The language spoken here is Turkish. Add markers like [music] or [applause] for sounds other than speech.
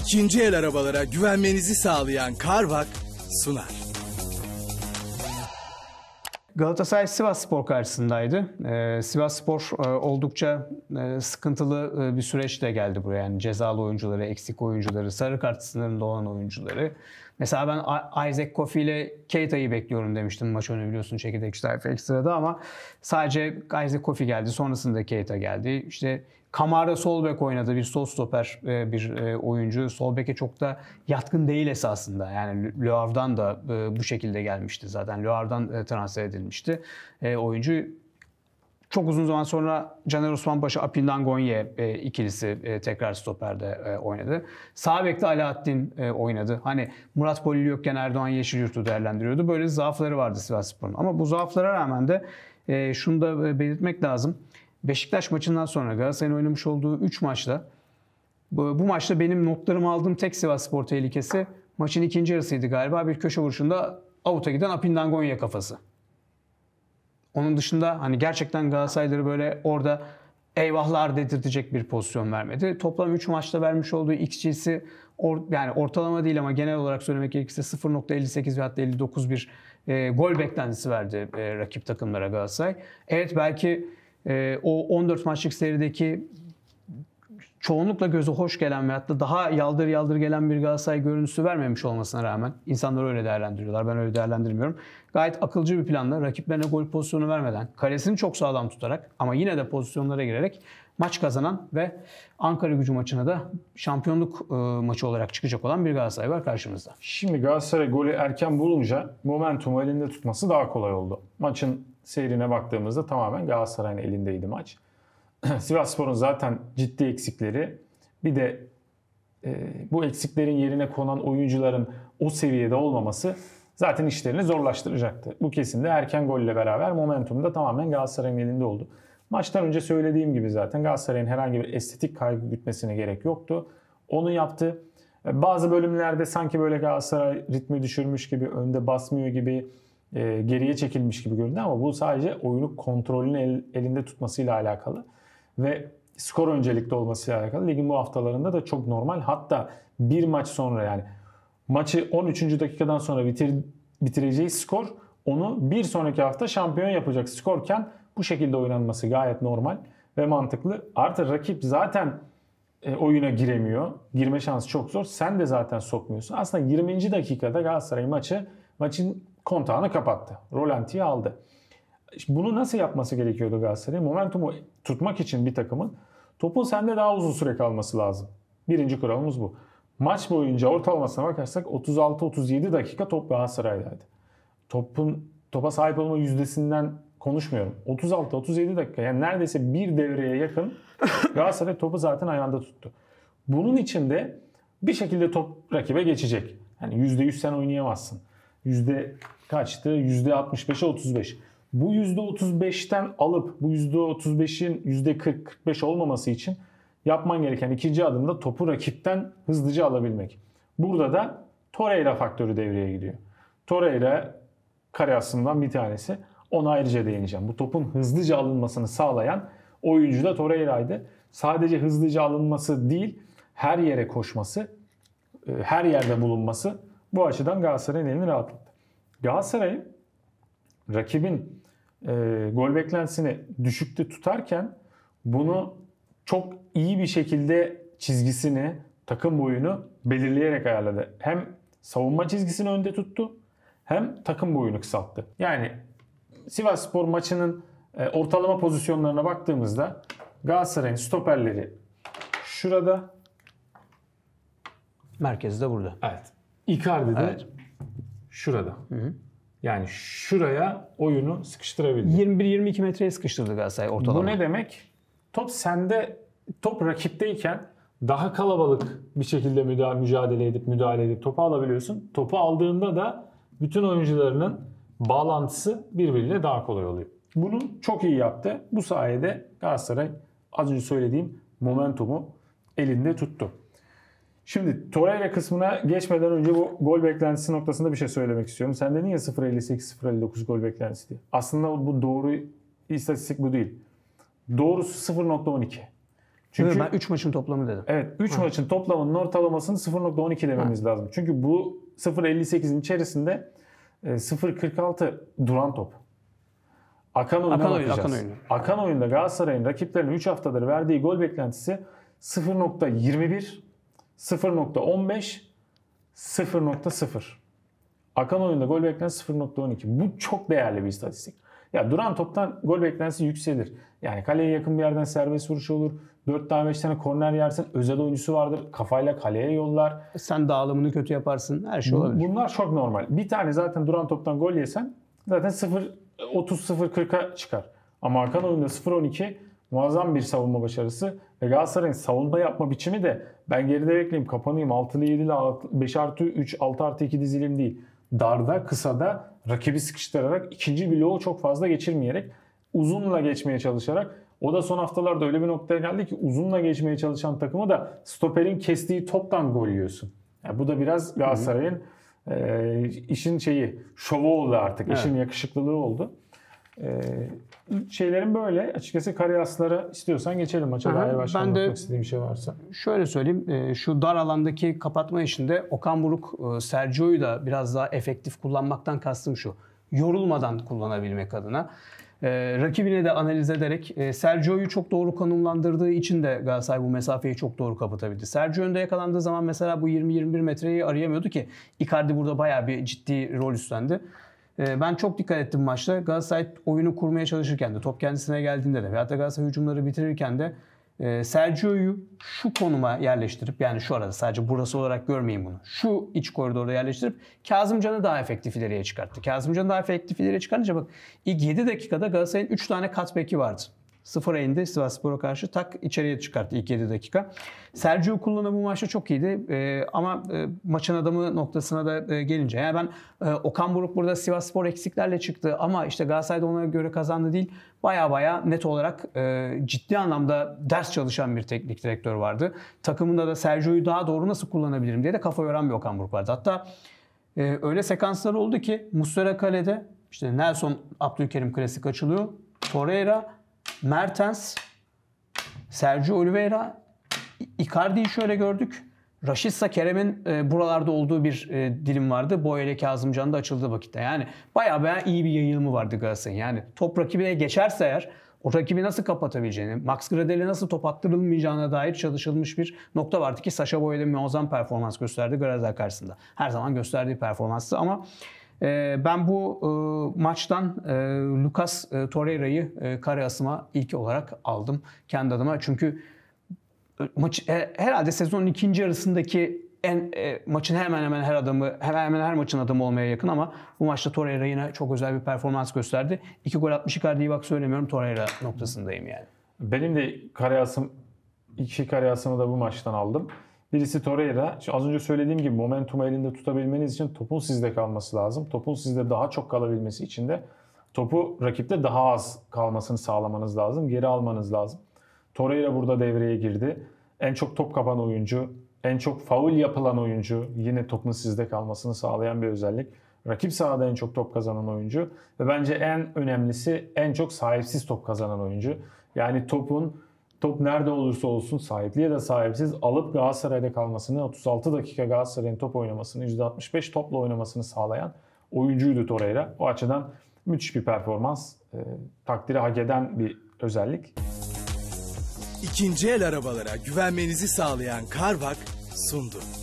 ikinci el arabalara güvenmenizi sağlayan Carvak sunar. Galatasaray Sivas Spor karşısındaydı. Ee, Sivas Spor e, oldukça e, sıkıntılı e, bir süreçle geldi buraya. Yani cezalı oyuncuları, eksik oyuncuları, sarı kart sınırında olan oyuncuları. Mesela ben Isaac Kofi ile Keita'yı bekliyorum demiştim maç önü biliyorsun çekirdek işte ekstrada ama sadece Isaac Kofi geldi sonrasında Keita geldi. İşte Kamara sol bek oynadı. Bir sol stoper e, bir e, oyuncu. Sol beke çok da yatkın değil esasında. Yani Le Havre'dan da e, bu şekilde gelmişti zaten. Le Havre'dan transfer edilmişti. Oyuncu çok uzun zaman sonra Caner Osmanpaşa, Apindangonye Gonye ikilisi tekrar stoperde oynadı. Sağ bekte Alaaddin oynadı. Hani Murat Polili yokken Erdoğan Yeşilyurt'u değerlendiriyordu. Böyle zaafları vardı Sivas Spor'un. Ama bu zaaflara rağmen de şunu da belirtmek lazım. Beşiktaş maçından sonra Galatasaray'ın oynamış olduğu 3 maçta bu, bu maçta benim notlarımı aldığım tek Sivas Spor tehlikesi maçın ikinci yarısıydı galiba. Bir köşe vuruşunda avuta giden Apindangonya kafası. Onun dışında hani gerçekten Galatasaray'ları böyle orada eyvahlar dedirtecek bir pozisyon vermedi. Toplam 3 maçta vermiş olduğu XG'si or, yani ortalama değil ama genel olarak söylemek gerekirse 0.58 ve hatta 59 bir e, gol beklentisi verdi e, rakip takımlara Galatasaray. Evet belki e, o 14 maçlık serideki çoğunlukla gözü hoş gelen ve hatta daha yaldır yaldır gelen bir Galatasaray görüntüsü vermemiş olmasına rağmen insanlar öyle değerlendiriyorlar. Ben öyle değerlendirmiyorum. Gayet akılcı bir planla rakiplerine gol pozisyonu vermeden, kalesini çok sağlam tutarak ama yine de pozisyonlara girerek maç kazanan ve Ankara gücü maçına da şampiyonluk e, maçı olarak çıkacak olan bir Galatasaray var karşımızda. Şimdi Galatasaray golü erken bulunca momentum elinde tutması daha kolay oldu. Maçın seyrine baktığımızda tamamen Galatasaray'ın elindeydi maç. [clears throat] Sivasspor'un zaten ciddi eksikleri bir de e, bu eksiklerin yerine konan oyuncuların o seviyede olmaması zaten işlerini zorlaştıracaktı. Bu kesin de erken golle beraber momentum da tamamen Galatasaray'ın elinde oldu. Maçtan önce söylediğim gibi zaten Galatasaray'ın herhangi bir estetik kaygı gütmesine gerek yoktu. Onu yaptı. E, bazı bölümlerde sanki böyle Galatasaray ritmi düşürmüş gibi, önde basmıyor gibi e, geriye çekilmiş gibi göründü ama bu sadece oyunu kontrolünü el, elinde tutmasıyla alakalı ve skor öncelikli olmasıyla alakalı. Ligin bu haftalarında da çok normal. Hatta bir maç sonra yani maçı 13. dakikadan sonra bitir, bitireceği skor onu bir sonraki hafta şampiyon yapacak skorken bu şekilde oynanması gayet normal ve mantıklı. Artı rakip zaten e, oyuna giremiyor. Girme şansı çok zor. Sen de zaten sokmuyorsun. Aslında 20. dakikada Galatasaray maçı maçın kontağını kapattı. Rolanti'yi aldı. Bunu nasıl yapması gerekiyordu Galatasaray'ın? Momentumu tutmak için bir takımın topun sende daha uzun süre kalması lazım. Birinci kuralımız bu. Maç boyunca ortalamasına bakarsak 36-37 dakika top Galatasaray'daydı. Topun topa sahip olma yüzdesinden konuşmuyorum. 36-37 dakika yani neredeyse bir devreye yakın [laughs] Galatasaray topu zaten ayağında tuttu. Bunun için de bir şekilde top rakibe geçecek. Yani %100 sen oynayamazsın yüzde kaçtı? Yüzde 65'e 35. Bu yüzde 35'ten alıp bu yüzde 35'in yüzde 40-45 olmaması için yapman gereken ikinci adım da topu rakipten hızlıca alabilmek. Burada da Torreira faktörü devreye gidiyor. Torreira kare aslından bir tanesi. Ona ayrıca değineceğim. Bu topun hızlıca alınmasını sağlayan oyuncu da Torreira'ydı. Sadece hızlıca alınması değil, her yere koşması, e, her yerde bulunması bu açıdan Galatasaray'ın elini rahatlattı. Galatasaray'ın rakibin e, gol beklentisini düşükte tutarken bunu çok iyi bir şekilde çizgisini, takım boyunu belirleyerek ayarladı. Hem savunma çizgisini önde tuttu hem takım boyunu kısalttı. Yani Sivas Spor maçının e, ortalama pozisyonlarına baktığımızda Galatasaray'ın stoperleri şurada. Merkezde burada. Evet. Icardi de evet. şurada. Hı hı. Yani şuraya oyunu sıkıştırabildi. 21-22 metreye sıkıştırdı Galatasaray ortalama. Bu ne demek? Top sende, top rakipteyken daha kalabalık bir şekilde müdahale, mücadele edip müdahale edip topu alabiliyorsun. Topu aldığında da bütün oyuncularının bağlantısı birbiriyle daha kolay oluyor. Bunu çok iyi yaptı. Bu sayede Galatasaray az önce söylediğim momentumu elinde tuttu. Şimdi Torreira kısmına geçmeden önce bu gol beklentisi noktasında bir şey söylemek istiyorum. Sen de niye 0.58-0.59 gol beklentisi diye. Aslında bu doğru istatistik bu değil. Doğrusu 0.12. Çünkü evet, ben 3 maçın toplamı dedim. Evet 3 maçın toplamının ortalamasını 0.12 dememiz Hı. lazım. Çünkü bu 0.58'in içerisinde 0.46 e, duran top. Akan oyunu. akan bakacağız. Oyun, akan, oyunu. akan oyunda Galatasaray'ın rakiplerine 3 haftadır verdiği gol beklentisi 0.21 0.15 0.0. Akan oyunda gol beklentisi 0.12. Bu çok değerli bir istatistik. Ya duran toptan gol beklentisi yükselir. Yani kaleye yakın bir yerden serbest vuruş olur. 4 tane 5 tane korner yersin. Özel oyuncusu vardır. Kafayla kaleye yollar. Sen dağılımını kötü yaparsın. Her şey olabilir. Bunlar çok normal. Bir tane zaten duran toptan gol yesen zaten 0 30 0 40'a çıkar. Ama Hakan oyunda 0 12 muazzam bir savunma başarısı. Ve Galatasaray'ın savunma yapma biçimi de ben geride bekleyeyim kapanayım 6'lı 7'li 5 artı 3 6 artı 2 dizilim değil. Darda kısada rakibi sıkıştırarak ikinci bloğu çok fazla geçirmeyerek uzunla geçmeye çalışarak o da son haftalarda öyle bir noktaya geldi ki uzunla geçmeye çalışan takımı da stoperin kestiği toptan gol yiyorsun. Yani bu da biraz Galatasaray'ın e, işin şeyi şovu oldu artık. Evet. İşin yakışıklılığı oldu. Ee, şeylerin böyle. Açıkçası kariyaslara istiyorsan geçelim maça dair başka ben de istediğim bir şey varsa. Şöyle söyleyeyim. E, şu dar alandaki kapatma işinde Okan Buruk e, Sergio'yu da biraz daha efektif kullanmaktan kastım şu. Yorulmadan kullanabilmek adına. E, rakibine de analiz ederek e, Sergio'yu çok doğru konumlandırdığı için de Galatasaray bu mesafeyi çok doğru kapatabildi. Sergio önde yakalandığı zaman mesela bu 20-21 metreyi arayamıyordu ki Icardi burada bayağı bir ciddi rol üstlendi. Ee, ben çok dikkat ettim maçta. Galatasaray oyunu kurmaya çalışırken de, top kendisine geldiğinde de veyahut da Galatasaray hücumları bitirirken de e, Sergio'yu şu konuma yerleştirip yani şu arada sadece burası olarak görmeyin bunu. Şu iç koridorda yerleştirip Kazımcan'ı daha efektif ileriye çıkarttı. Kazımcan'ı daha efektif ileriye çıkarınca bak ilk 7 dakikada Galatasaray'ın 3 tane katbeki vardı. 0 elinde Sivasspor'a karşı tak içeriye çıkarttı ilk 7 dakika. Sergio Kullan'ı bu maçta çok iyiydi e, ama e, maçın adamı noktasına da e, gelince. Yani ben e, Okan Buruk burada Sivasspor eksiklerle çıktı ama işte Galatasaray'da ona göre kazandı değil. Baya baya net olarak e, ciddi anlamda ders çalışan bir teknik direktör vardı. Takımında da Sergio'yu daha doğru nasıl kullanabilirim diye de kafa yoran bir Okan Buruk vardı. Hatta e, öyle sekanslar oldu ki Muslera Kale'de işte Nelson Abdülkerim klasik açılıyor. Torreira Mertens, Sergio Oliveira, Icardi'yi şöyle gördük. Raşitsa Kerem'in e, buralarda olduğu bir e, dilim vardı. Boya ile Kazımcan'da açıldığı vakitte. Yani bayağı bayağı iyi bir yayılımı vardı Galatasaray'ın. Yani top rakibine geçerse eğer o rakibi nasıl kapatabileceğini, Max Gredel'e nasıl top attırılmayacağına dair çalışılmış bir nokta vardı ki Sasha Boya'da muazzam performans gösterdi Gradel karşısında. Her zaman gösterdiği performansı ama ee, ben bu e, maçtan e, Lucas e, Torreira'yı kare asıma ilk olarak aldım kendi adıma. Çünkü maç herhalde sezonun ikinci yarısındaki en maçın hemen hemen her adamı hemen hemen her maçın adamı olmaya yakın ama bu maçta Torreira yine çok özel bir performans gösterdi. İki gol atmış Icardi'yi bak söylemiyorum Torreira noktasındayım yani. Benim de Karayasım iki Karayasım'ı da bu maçtan aldım. Birisi Torreira. Şimdi az önce söylediğim gibi momentumu elinde tutabilmeniz için topun sizde kalması lazım. Topun sizde daha çok kalabilmesi için de topu rakipte daha az kalmasını sağlamanız lazım. Geri almanız lazım. Torreira burada devreye girdi. En çok top kapan oyuncu, en çok faul yapılan oyuncu yine topun sizde kalmasını sağlayan bir özellik. Rakip sahada en çok top kazanan oyuncu ve bence en önemlisi en çok sahipsiz top kazanan oyuncu. Yani topun top nerede olursa olsun sahipli ya da sahipsiz alıp Galatasaray'da kalmasını, 36 dakika Galatasaray'ın top oynamasını, %65 topla oynamasını sağlayan oyuncuydu Torreira. O açıdan müthiş bir performans, e, takdiri hak eden bir özellik. İkinci el arabalara güvenmenizi sağlayan Carvak sundu.